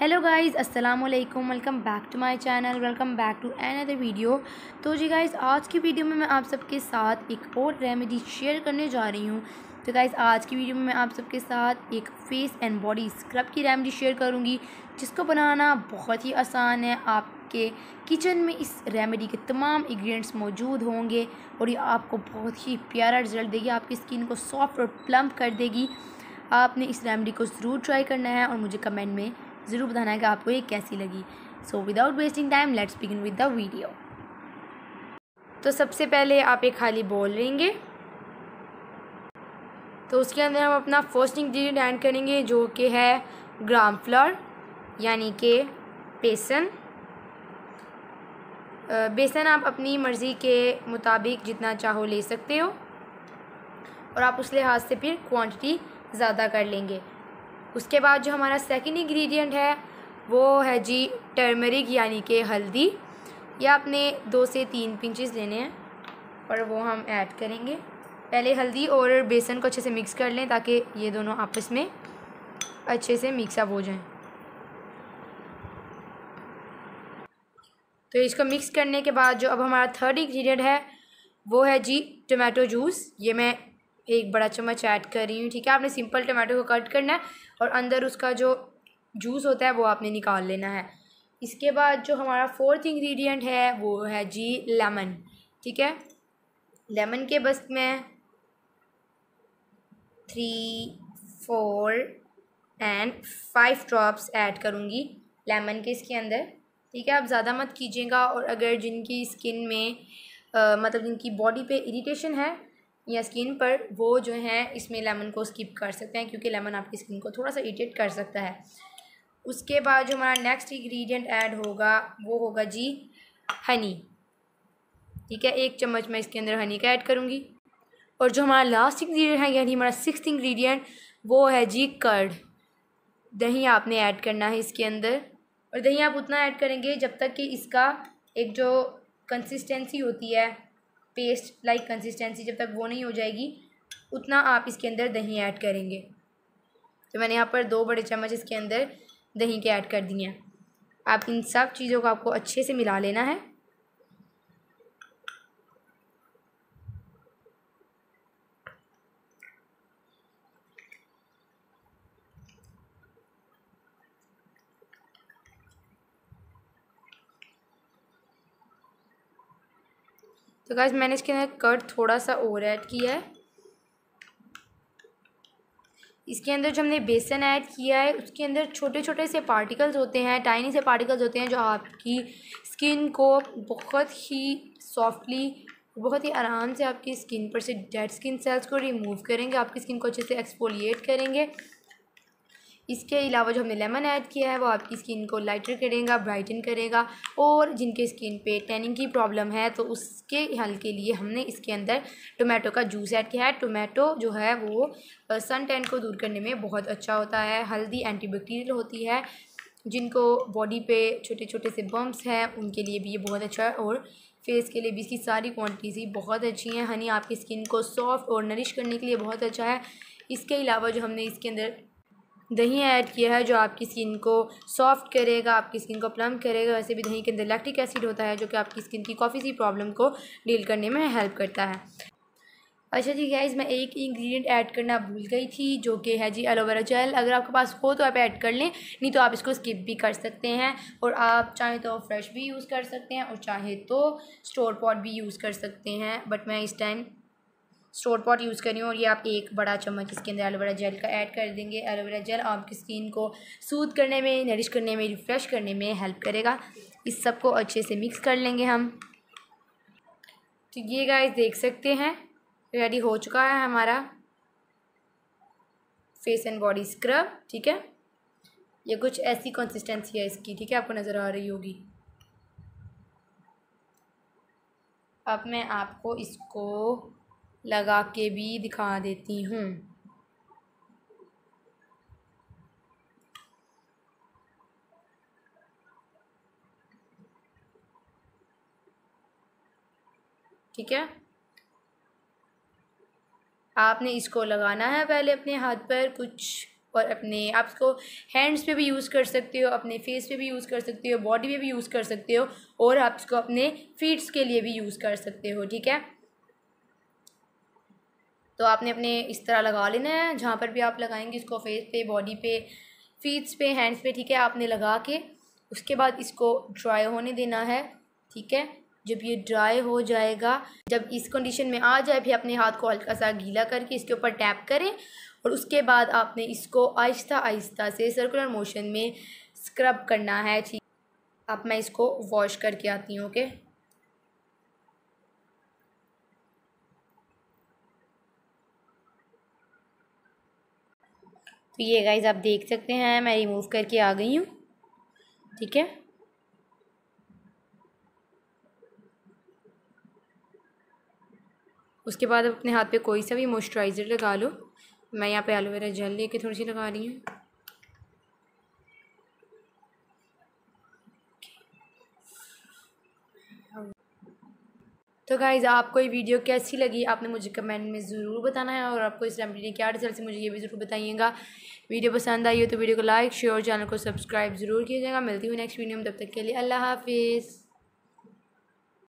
hello guys अस्सलाम वालेकुम welcome back to my channel welcome back to another video तो जी guys आज की वीडियो में मैं आप सबके साथ एक और रेमेडी शेयर करने जा रही हूँ तो गाइस आज की वीडियो में मैं आप सबके साथ एक फेस एंड बॉडी स्क्रब की रेमेडी शेयर करूँगी जिसको बनाना बहुत ही आसान है आपके किचन में इस रेमेडी के तमाम इंग्रेडिएंट्स मौजूद होंगे और ये आपको बहुत ही प्यारा रिजल्ट देगी आपकी स्किन को सॉफ्ट और प्लम्प कर देगी आपने इस रेमेडी को ज़रूर ट्राई करना है और मुझे कमेंट में ज़रूर बताना है कि आपको ये कैसी लगी so without wasting time let's begin with the video तो सबसे पहले आप एक खाली बॉल लेंगे तो उसके अंदर हम अपना फर्स्ट इंग्रेडिएंट ऐड करेंगे जो कि है ग्राम फ्लोर यानी कि बेसन बेसन आप अपनी मर्ज़ी के मुताबिक जितना चाहो ले सकते हो और आप उस लिहाज से फिर क्वांटिटी ज़्यादा कर लेंगे उसके बाद जो हमारा सेकेंड इंग्रेडिएंट है वो है जी टर्मरिक यानी कि हल्दी या आपने दो से तीन पिंचेस लेने हैं और वो हम ऐड करेंगे पहले हल्दी और बेसन को अच्छे से मिक्स कर लें ताकि ये दोनों आपस में अच्छे से मिक्सअप हो जाएं तो इसको मिक्स करने के बाद जो अब हमारा थर्ड इंग्रेडिएंट है वो है जी टोमेटो जूस ये मैं एक बड़ा चम्मच ऐड कर रही हूँ ठीक है आपने सिंपल टमाटो को कट करना है और अंदर उसका जो जूस होता है वो आपने निकाल लेना है इसके बाद जो हमारा फोर्थ इंग्रेडिएंट है वो है जी लेमन ठीक है लेमन के बस में three four and five drops add करूँगी लेमन के इसके अंदर ठीक है आप ज़्यादा मत कीजिएगा और अगर जिनकी स्किन में आ, मतलब जिनकी बॉडी पे इरिटेशन है या स्किन पर वो जो है इसमें लेमन को स्किप कर सकते हैं क्योंकि लेमन आपकी स्किन को थोड़ा सा इरीटेट कर सकता है उसके बाद जो हमारा नेक्स्ट इंग्रेडिएंट ऐड होगा वो होगा जी हनी ठीक है एक चम्मच मैं इसके अंदर हनी का ऐड करूँगी और जो हमारा लास्ट इंग्रेडिएंट है यानी हमारा सिक्स इंग्रेडिएंट वो है जी कर्ड दही आपने ऐड करना है इसके अंदर और दही आप उतना ऐड करेंगे जब तक कि इसका एक जो कंसिस्टेंसी होती है पेस्ट लाइक कंसिस्टेंसी जब तक वो नहीं हो जाएगी उतना आप इसके अंदर दही ऐड करेंगे तो मैंने यहाँ पर दो बड़े चम्मच इसके अंदर दही के ऐड कर दिए हैं आप इन सब चीज़ों को आपको अच्छे से मिला लेना है तो गाइज मैंने इसके अंदर कट थोड़ा सा और ऐड किया है इसके अंदर जो हमने बेसन ऐड किया है उसके अंदर छोटे छोटे से पार्टिकल्स होते हैं टाइनी से पार्टिकल्स होते हैं जो आपकी स्किन को बहुत ही सॉफ्टली बहुत ही आराम से आपकी स्किन पर से डेड स्किन सेल्स को रिमूव करेंगे आपकी स्किन को अच्छे से एक्सपोलिएट करेंगे इसके अलावा जो हमने लेमन ऐड किया है वो आपकी स्किन को लाइटर करेगा ब्राइटन करेगा और जिनके स्किन पे टैनिंग की प्रॉब्लम है तो उसके हल के लिए हमने इसके अंदर टोमेटो का जूस ऐड किया है टोमेटो जो है वो सन टैन को दूर करने में बहुत अच्छा होता है हल्दी एंटीबैक्टीरियल होती है जिनको बॉडी पे छोटे छोटे से बम्प्स हैं उनके लिए भी ये बहुत अच्छा है और फेस के लिए भी इसकी सारी क्वांटिटीज़ ही बहुत अच्छी हैं हनी आपकी स्किन को सॉफ्ट और नरिश करने के लिए बहुत अच्छा है इसके अलावा जो हमने इसके अंदर दही ऐड किया है जो आपकी स्किन को सॉफ्ट करेगा आपकी स्किन को प्लम करेगा वैसे भी दही के अंदर लैक्टिक एसिड होता है जो कि आपकी स्किन की काफ़ी सी प्रॉब्लम को डील करने में हेल्प करता है अच्छा जी गाइज मैं एक इंग्रेडिएंट ऐड करना भूल गई थी जो कि है जी एलोवेरा जेल अगर आपके पास हो तो आप ऐड कर लें नहीं तो आप इसको स्किप भी कर सकते हैं और आप चाहे तो फ्रेश भी यूज़ कर सकते हैं और चाहे तो स्टोर पॉट भी यूज़ कर सकते हैं बट मैं इस टाइम स्टोर पॉट यूज़ करी और ये आप एक बड़ा चम्मच इसके अंदर एलोवेरा जेल का ऐड कर देंगे एलोवेरा जेल आपकी स्किन को सूद करने में नरिश करने में रिफ़्रेश करने में हेल्प करेगा इस सब को अच्छे से मिक्स कर लेंगे हम तो ये गाइस देख सकते हैं रेडी हो चुका है हमारा फेस एंड बॉडी स्क्रब ठीक है ये कुछ ऐसी कंसिस्टेंसी है इसकी ठीक है आपको नज़र आ रही होगी अब मैं आपको इसको लगा के भी दिखा देती हूँ ठीक है आपने इसको लगाना है पहले अपने हाथ पर कुछ और अपने आप इसको हैंड्स पे भी यूज़ कर सकते हो अपने फेस पे भी यूज़ कर सकते हो बॉडी पे भी यूज़ कर सकते हो और आप इसको अपने फीट्स के लिए भी यूज़ कर सकते हो ठीक है तो आपने अपने इस तरह लगा लेना है जहाँ पर भी आप लगाएंगे इसको फेस पे बॉडी पे फीट्स पे हैंड्स पे ठीक है आपने लगा के उसके बाद इसको ड्राई होने देना है ठीक है जब ये ड्राई हो जाएगा जब इस कंडीशन में आ जाए फिर अपने हाथ को हल्का सा गीला करके इसके ऊपर टैप करें और उसके बाद आपने इसको आहिस्ता आहिस्ता से सर्कुलर मोशन में स्क्रब करना है ठीक अब मैं इसको वॉश करके आती हूँ ओके तो ये गाइज आप देख सकते हैं मैं रिमूव करके आ गई हूँ ठीक है उसके बाद अपने हाथ पे कोई सा भी मॉइस्चराइज़र लगा लो मैं यहाँ पे एलोवेरा जेल लेके थोड़ी सी लगा रही हूँ तो गाइज़ आपको ये वीडियो कैसी लगी आपने मुझे कमेंट में ज़रूर बताना है और आपको इस रेमडी ने क्या रिजल्ट से मुझे ये भी ज़रूर बताइएगा वीडियो पसंद आई हो तो वीडियो को लाइक शेयर और चैनल को सब्सक्राइब ज़रूर कीजिएगा मिलती हूँ नेक्स्ट वीडियो में तब तक के लिए अल्लाह हाफिज़